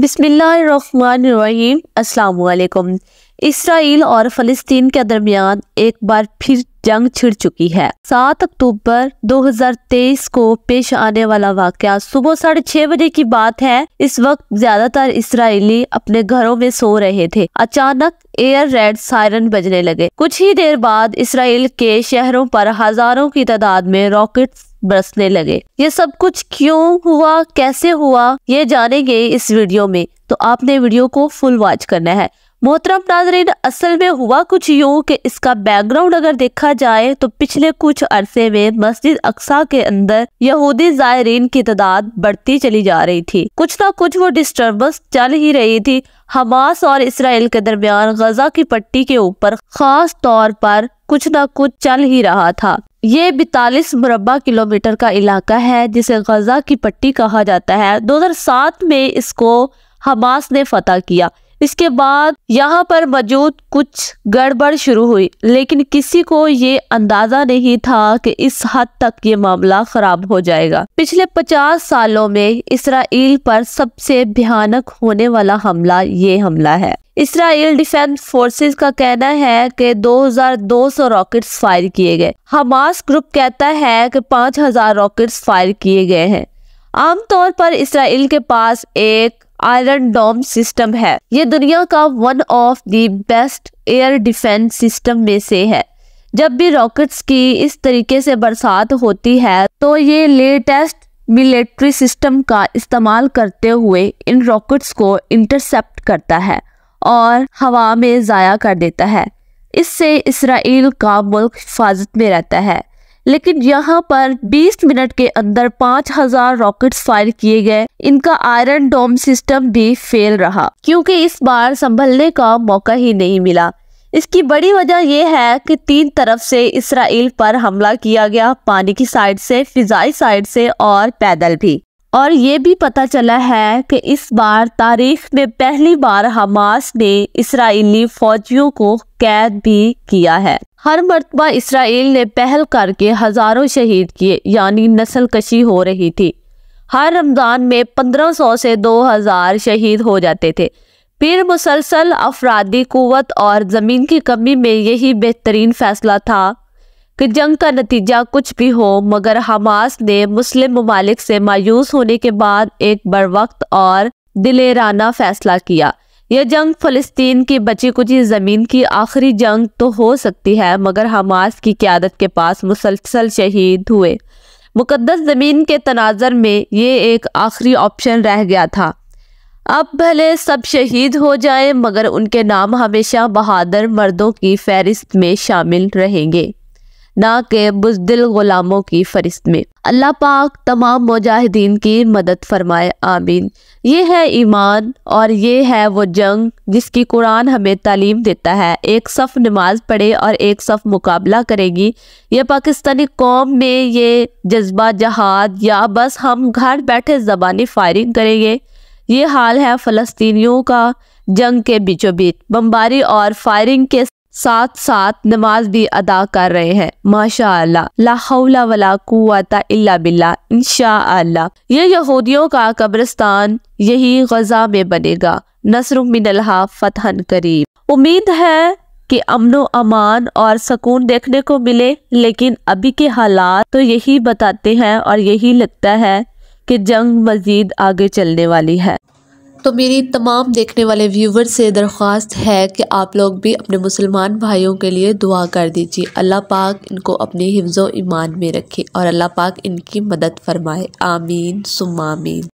बिसमीम अल्लाम इसराइल और फ़लस्तीन के दरमियान एक बार फिर जंग छिड़ चुकी है 7 अक्टूबर 2023 को पेश आने वाला वाक़ सुबह साढ़े छह बजे की बात है इस वक्त ज्यादातर इसराइली अपने घरों में सो रहे थे अचानक एयर रेड सायरन बजने लगे कुछ ही देर बाद इसराइल के शहरों पर हजारों की तादाद में रॉकेट बरसने लगे ये सब कुछ क्यों हुआ कैसे हुआ ये जानेंगे इस वीडियो में तो आपने वीडियो को फुल वॉच करना है मोहतरम नाजरीन असल में हुआ कुछ यूँ कि इसका बैकग्राउंड अगर देखा जाए तो पिछले कुछ अरसे में मस्जिद अक्सा के अंदर यहूदी जायरीन की तादाद बढ़ती चली जा रही थी कुछ ना कुछ वो डिस्टर्बेंस चल ही रही थी हमास और इसराइल के दरमियान गजा की पट्टी के ऊपर खास तौर पर कुछ ना कुछ चल ही रहा था ये बैतालीस मुरबा किलोमीटर का इलाका है जिसे गजा की पट्टी कहा जाता है सात में इसको हमास ने फतेह किया इसके बाद यहाँ पर मौजूद कुछ गड़बड़ शुरू हुई लेकिन किसी को ये अंदाजा नहीं था कि इस हद तक ये मामला खराब हो जाएगा पिछले 50 सालों में इसराइल पर सबसे भयानक होने वाला हमला ये हमला है इसराइल डिफेंस फोर्सेस का कहना है कि 2,200 रॉकेट्स फायर किए गए हमास ग्रुप कहता है कि 5,000 रॉकेट्स फायर किए गए हैं आमतौर पर इसराइल के पास एक आयरन डोम सिस्टम है ये दुनिया का one of the best air defence system में से है जब भी रॉकेट्स की इस तरीके से बरसात होती है तो ये लेटेस्ट मिलिट्री सिस्टम का इस्तेमाल करते हुए इन रॉकेट्स को इंटरसेप्ट करता है और हवा में ज़ाया कर देता है इससे इसराइल का मुल्क हिफाजत में रहता है लेकिन यहाँ पर 20 मिनट के अंदर 5000 रॉकेट फायर किए गए इनका आयरन डोम सिस्टम भी फेल रहा क्योंकि इस बार संभलने का मौका ही नहीं मिला इसकी बड़ी वजह यह है कि तीन तरफ से इसराइल पर हमला किया गया पानी की साइड से फिजाई साइड से और पैदल भी और ये भी पता चला है कि इस बार तारीख में पहली बार हमास ने इसराइली फौजियों को कैद भी किया है हर मरतबा इसराइल ने पहल करके हज़ारों शहीद किए यानी नस्ल कशी हो रही थी हर रमज़ान में 1500 से 2000 शहीद हो जाते थे फिर मुसलसल अफरादी कुत और ज़मीन की कमी में यही बेहतरीन फ़ैसला था कि जंग का नतीजा कुछ भी हो मगर हमास ने मुस्लिम ममालिक से मायूस होने के बाद एक बर वक्त और दिलेराना फ़ैसला किया यह जंग फ़लस्तीन की बची कुची ज़मीन की आखिरी जंग तो हो सकती है मगर हमास की क्यादत के पास मुसलसल शहीद हुए मुकदस ज़मीन के तनाजर में ये एक आखिरी ऑप्शन रह गया था अब भले सब शहीद हो जाएं मगर उनके नाम हमेशा बहादुर मर्दों की फहरिस्त में शामिल रहेंगे ना के बुजदिल गुलामों की फहरिस्त में अल्लाह पाक तमाम मुजाहिदीन की मदद फरमाए आमीन ये है ईमान और ये है वो जंग जिसकी कुरान हमें तालीम देता है एक सफ़ नमाज पढ़े और एक सफ़ मुकाबला करेगी यह पाकिस्तानी कौम में ये जज्बा जहाद या बस हम घर बैठे ज़बानी फायरिंग करेंगे ये हाल है फ़लस्तियों का जंग के बीचों बीच बम्बारी और फायरिंग के साथ साथ नमाज भी अदा कर रहे हैं माशा लाहौला वला इल्ला बिल्ला इनशा ये यहूदियों का कब्रिस्तान यही गजा में बनेगा नसर मिनलहा फतहन करीब उम्मीद है कि अमनो अमान और सुकून देखने को मिले लेकिन अभी के हालात तो यही बताते हैं और यही लगता है कि जंग मजीद आगे चलने वाली है तो मेरी तमाम देखने वाले व्यूवर से दरख्वास्त है कि आप लोग भी अपने मुसलमान भाइयों के लिए दुआ कर दीजिए अल्लाह पाक इनको अपने हिफ्ज़ ईमान में रखे और अल्लाह पाक इनकी मदद फरमाए आमीन सुमामीन